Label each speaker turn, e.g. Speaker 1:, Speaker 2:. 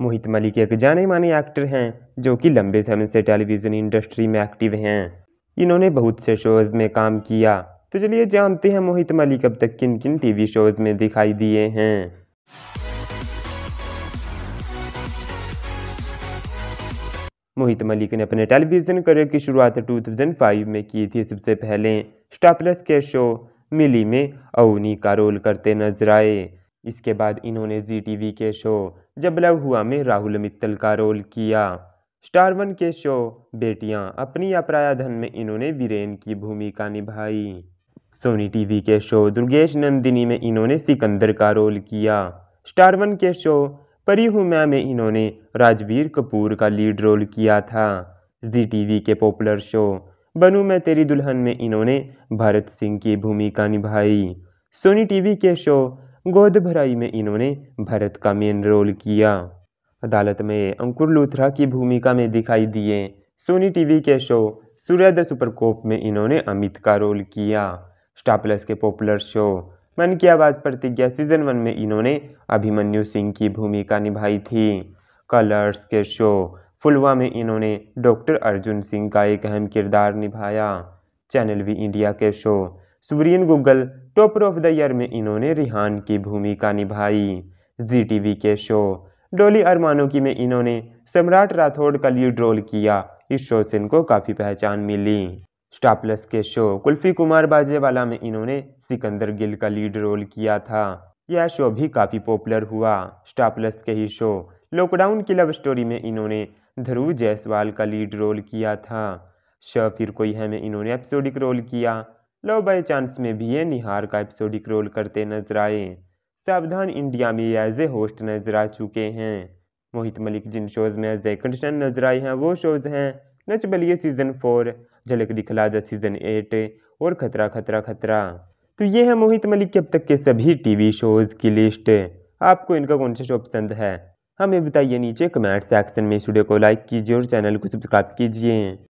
Speaker 1: मोहित मलिक एक जाने माने एक्टर हैं जो कि लंबे समय से टेलीविज़न इंडस्ट्री में एक्टिव हैं इन्होंने बहुत से शोज़ में काम किया तो चलिए जानते हैं मोहित मलिक अब तक किन किन टीवी शोज़ में दिखाई दिए हैं मोहित मलिक ने अपने टेलीविज़न करियर की शुरुआत 2005 में की थी सबसे पहले स्टापलस के शो मिली में अवनी का रोल करते नजर आए इसके बाद इन्होंने जी वी के शो जब लव हुआ में राहुल मित्तल का रोल किया स्टार वन के शो बेटियां अपनी अपराया धन में इन्होंने वीरेन की भूमिका निभाई सोनी टीवी के शो दुर्गेश नंदिनी में इन्होंने सिकंदर का रोल किया स्टार वन के शो परी मैं में इन्होंने राजवीर कपूर का लीड रोल किया था जी टीवी के पॉपुलर शो बनू मैं तेरी दुल्हन में इन्होंने भरत सिंह की भूमिका निभाई सोनी टीवी के शो गोद भराई में इन्होंने भरत का मेन रोल किया अदालत में अंकुर लूथरा की भूमिका में दिखाई दिए सोनी टीवी के शो सूर्योदय सुपरकोप में इन्होंने अमित का रोल किया स्टार प्लस के पॉपुलर शो मन की आवाज़ प्रतिज्ञा सीजन वन में इन्होंने अभिमन्यु सिंह की भूमिका निभाई थी कलर्स के शो फुलवा में इन्होंने डॉक्टर अर्जुन सिंह का एक अहम किरदार निभाया चैनल वी इंडिया के show Suvreen Guggal topper of the year में इन्होंने रिहान की भूमिका निभाई जी टी के शो डोली अरमानो की में इन्होंने सम्राट राठौड़ का लीड रोल किया इस शो से इनको काफ़ी पहचान मिली स्टाप्लस के शो कुल्फी कुमार बाजेवाला में इन्होंने सिकंदर गिल का लीड रोल किया था यह शो भी काफ़ी पॉपुलर हुआ स्टाप्लस के ही शो लॉकडाउन की लव स्टोरी में इन्होंने ध्रुव जायसवाल का लीड रोल किया था श फिर कोई है में इन्होंने एपिसोडिक रोल किया लो बाई चांस में भी ये निहार का एपिसोडिक रोल करते नजर आए सावधान इंडिया में एज ए होस्ट नजर आ चुके हैं मोहित मलिक जिन शोज़ में एज ए कंटेस्टेंट नजर आए हैं वो शोज़ हैं नच बलिए सीज़न फोर झलक दिखला जा सीज़न एट और खतरा खतरा खतरा तो ये है मोहित मलिक के अब तक के सभी टीवी शोज़ की लिस्ट आपको इनका कौन सा शो पसंद है हमें बताइए नीचे कमेंट सेक्शन में इस वीडियो को लाइक कीजिए और चैनल को सब्सक्राइब कीजिए